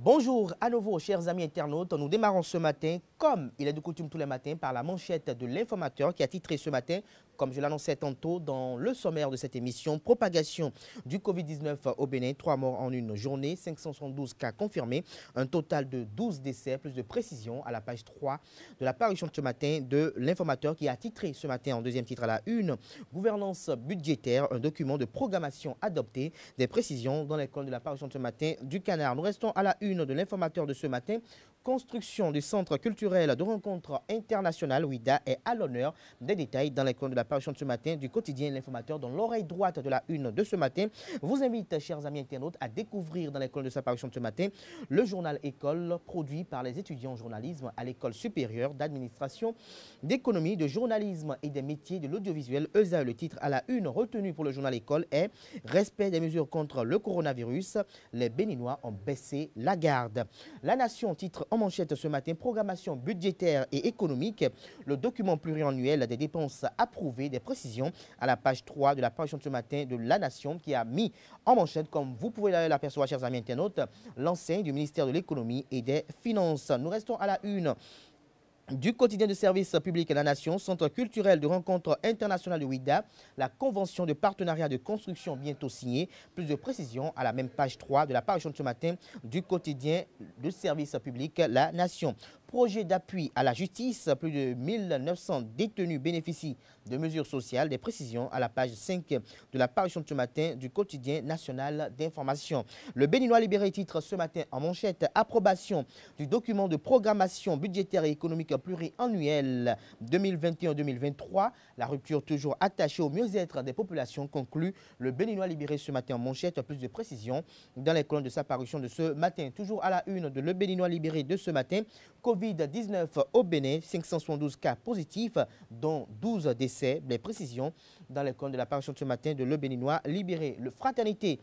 Bonjour à nouveau, chers amis internautes. Nous démarrons ce matin, comme il est de coutume tous les matins, par la manchette de l'informateur qui a titré ce matin comme je l'annonçais tantôt dans le sommaire de cette émission, propagation du Covid-19 au Bénin, trois morts en une journée, 572 cas confirmés, un total de 12 décès, plus de précisions à la page 3 de la parution de ce matin de l'informateur qui a titré ce matin en deuxième titre à la une, gouvernance budgétaire, un document de programmation adopté, des précisions dans l'école de la parution de ce matin du Canard. Nous restons à la une de l'informateur de ce matin construction du Centre culturel de rencontre internationales Ouida est à l'honneur des détails dans l'école de la parution de ce matin du quotidien L'informateur dans l'oreille droite de la une de ce matin. Vous invite, chers amis internautes, à découvrir dans l'école de sa parution de ce matin le journal École produit par les étudiants en journalisme à l'école supérieure d'administration, d'économie, de journalisme et des métiers de l'audiovisuel. ESA, le titre à la une retenue pour le journal École est Respect des mesures contre le coronavirus. Les Béninois ont baissé la garde. La Nation titre en en manchette ce matin, programmation budgétaire et économique, le document pluriannuel des dépenses approuvées, des précisions à la page 3 de la parution de ce matin de La Nation qui a mis en manchette, comme vous pouvez l'apercevoir, chers amis internautes, l'enseigne du ministère de l'économie et des finances. Nous restons à la une du quotidien de service public La Nation, centre culturel de rencontre internationale de Ouida, la convention de partenariat de construction bientôt signée. Plus de précisions à la même page 3 de la parution de ce matin du quotidien de service public La Nation. Projet d'appui à la justice, plus de 1900 détenus bénéficient de mesures sociales. Des précisions à la page 5 de la parution de ce matin du quotidien national d'information. Le Béninois libéré titre ce matin en manchette approbation du document de programmation budgétaire et économique pluriannuel 2021-2023. La rupture toujours attachée au mieux-être des populations conclut le Béninois libéré ce matin en manchette. Plus de précisions dans les colonnes de sa parution de ce matin. Toujours à la une de Le Béninois libéré de ce matin. COVID Covid-19 au Bénin, 572 cas positifs, dont 12 décès. Les précisions dans les compte de la de ce matin de Le Béninois libéré. Le Fraternité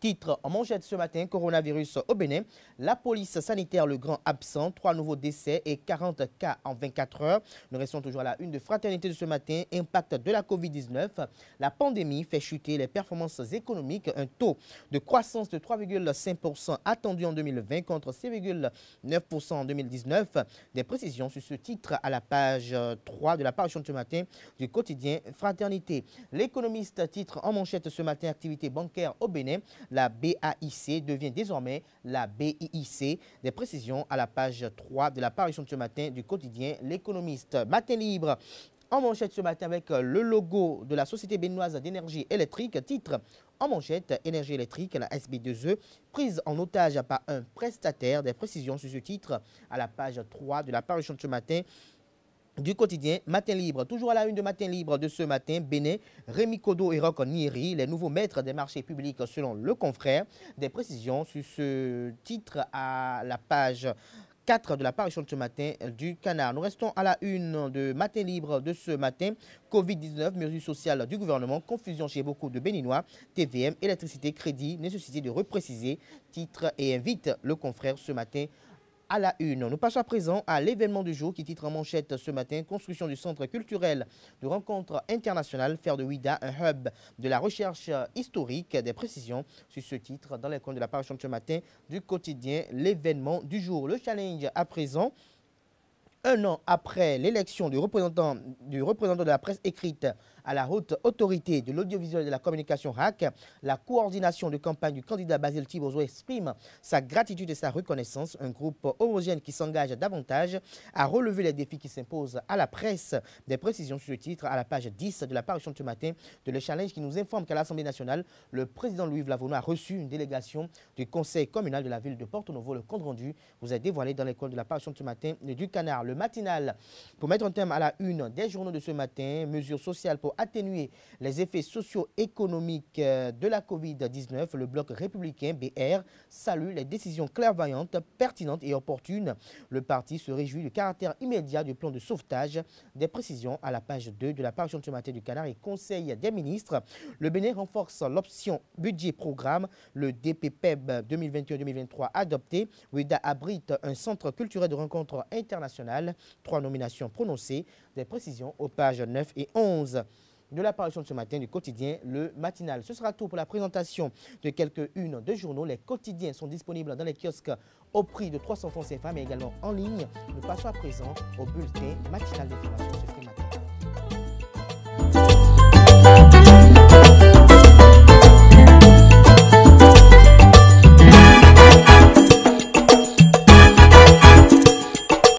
Titre en manchette ce matin, coronavirus au Bénin. La police sanitaire Le Grand absent, trois nouveaux décès et 40 cas en 24 heures. Nous restons toujours à la une de fraternité de ce matin, impact de la COVID-19. La pandémie fait chuter les performances économiques, un taux de croissance de 3,5% attendu en 2020 contre 6,9% en 2019. Des précisions sur ce titre à la page 3 de la parution de ce matin du quotidien Fraternité. L'économiste titre en manchette ce matin, activité bancaire au Bénin la BAIC devient désormais la BIIC. Des précisions à la page 3 de la parution de ce matin du quotidien L'économiste. Matin libre en manchette ce matin avec euh, le logo de la Société béninoise d'énergie électrique, titre en manchette énergie électrique, la SB2E, prise en otage par un prestataire. Des précisions sur ce titre à la page 3 de la parution de ce matin du quotidien Matin Libre. Toujours à la une de Matin Libre de ce matin, Bénin, Rémi Kodo et Rock Niri, les nouveaux maîtres des marchés publics selon le confrère. Des précisions sur ce titre à la page 4 de la parution de ce matin du Canard. Nous restons à la une de Matin Libre de ce matin. Covid-19, mesures sociales du gouvernement, confusion chez beaucoup de Béninois, TVM, électricité, crédit, nécessité de repréciser, titre et invite le confrère ce matin à la une. Nous passons à présent à l'événement du jour qui titre en manchette ce matin Construction du centre culturel de rencontre internationales, faire de Ouida un hub de la recherche historique. Des précisions sur ce titre dans les coins de la parution ce matin du quotidien, l'événement du jour. Le challenge à présent un an après l'élection du représentant, du représentant de la presse écrite à la haute autorité de l'audiovisuel et de la communication RAC, la coordination de campagne du candidat Basile Thibozo exprime sa gratitude et sa reconnaissance. Un groupe homogène qui s'engage davantage à relever les défis qui s'imposent à la presse. Des précisions sur le titre à la page 10 de la parution de ce matin de Le Challenge qui nous informe qu'à l'Assemblée nationale, le président Louis Vlavono a reçu une délégation du conseil communal de la ville de Porto Novo. Le compte rendu vous est dévoilé dans l'école de la parution de ce matin du Canard. Le matinal, pour mettre un terme à la une des journaux de ce matin, mesures sociales pour pour atténuer les effets socio-économiques euh, de la Covid-19, le bloc républicain BR salue les décisions clairvoyantes, pertinentes et opportunes. Le parti se réjouit du caractère immédiat du plan de sauvetage. Des précisions à la page 2 de la parution de matin du Canard et Conseil des ministres. Le Bénin renforce l'option budget-programme. Le DPPEB 2021-2023 adopté. WIDA abrite un centre culturel de rencontre international. Trois nominations prononcées. Des précisions aux pages 9 et 11 de l'apparition de ce matin du quotidien Le Matinal. Ce sera tout pour la présentation de quelques unes de journaux. Les quotidiens sont disponibles dans les kiosques au prix de 300 francs CFA, mais également en ligne. Nous passons à présent au bulletin matinal d'information ce matin.